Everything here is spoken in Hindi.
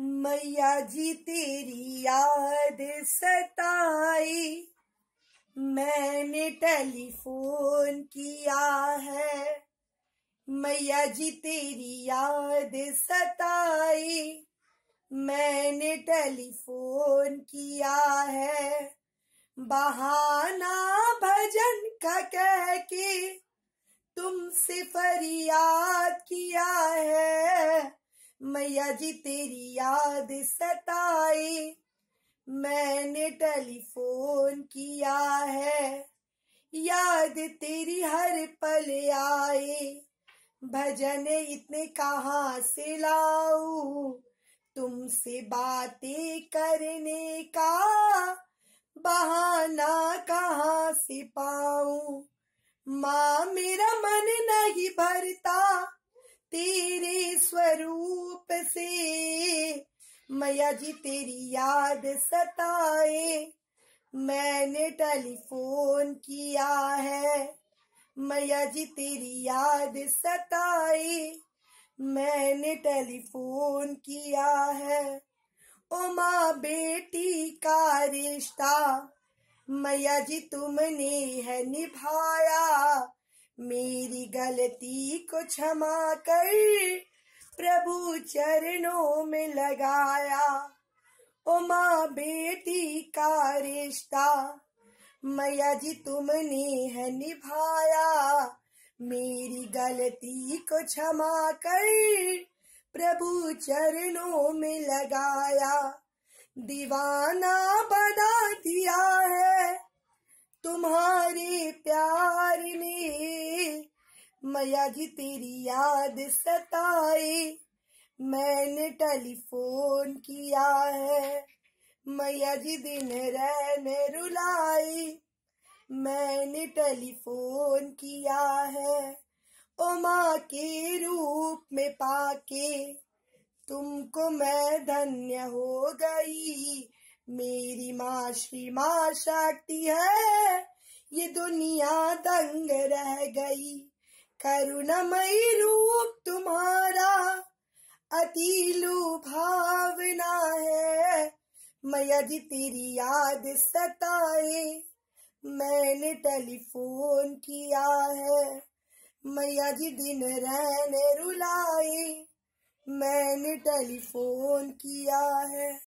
मैया जी तेरी याद सताई मैंने टेलीफोन किया है मैया जी तेरी याद सताई मैंने टेलीफोन किया है बहाना भजन का कह के तुमसे फरियाद किया है मैया जी तेरी याद सताए मैंने टेलीफोन किया है याद तेरी हर पल आए भजन इतने कहा से लाऊ तुमसे बातें करने का बहाना कहाँ से पाऊ माँ मेरा मन नहीं भरता से मैया जी तेरी याद सताए मैंने टेलीफोन किया है मैया जी तेरी याद सताए मैंने टेलीफोन किया है ओ माँ बेटी का रिश्ता मैया जी तुमने है निभाया मेरी गलती को क्षमा कर प्रभु चरणों में लगाया ओ माँ बेटी का रिश्ता मैया जी तुमने है निभाया मेरी गलती को क्षमा कर प्रभु चरणों में लगाया दीवाना बना दिया मैया जी तेरी याद सताए मैंने टेलीफोन किया है मैया जी दिन रहने रुलाई मैंने टेलीफोन किया है ओ माँ के रूप में पाके तुमको मैं धन्य हो गई मेरी माँ श्री माँ शक्ति है ये दुनिया दंग रह गई करुणमय रूप तुम्हारा अति भावना है मैं यदि तेरी याद सताए मैंने टेलीफोन किया है मैया जी दिन रहने रुलाए मैंने टेलीफोन किया है